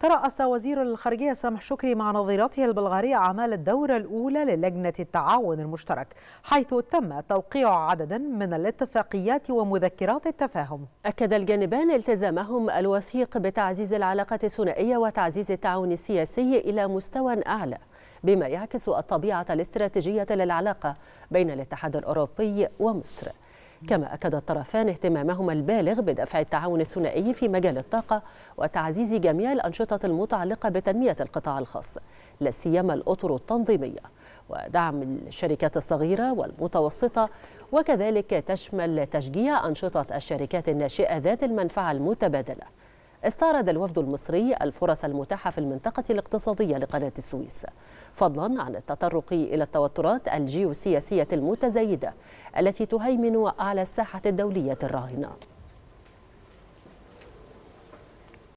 ترأس وزير الخارجية سامح شكري مع نظيرته البلغارية أعمال الدورة الأولى للجنة التعاون المشترك حيث تم توقيع عددا من الاتفاقيات ومذكرات التفاهم أكد الجانبان التزامهم الوثيق بتعزيز العلاقة الثنائية وتعزيز التعاون السياسي إلى مستوى أعلى بما يعكس الطبيعة الاستراتيجية للعلاقة بين الاتحاد الأوروبي ومصر كما أكد الطرفان اهتمامهما البالغ بدفع التعاون الثنائي في مجال الطاقة وتعزيز جميع الأنشطة المتعلقة بتنمية القطاع الخاص لا سيما الأطر التنظيمية ودعم الشركات الصغيرة والمتوسطة وكذلك تشمل تشجيع أنشطة الشركات الناشئة ذات المنفعة المتبادلة استعرض الوفد المصري الفرص المتاحة في المنطقة الاقتصادية لقناة السويس فضلا عن التطرق إلى التوترات الجيوسياسية المتزايدة التي تهيمن على الساحة الدولية الراهنة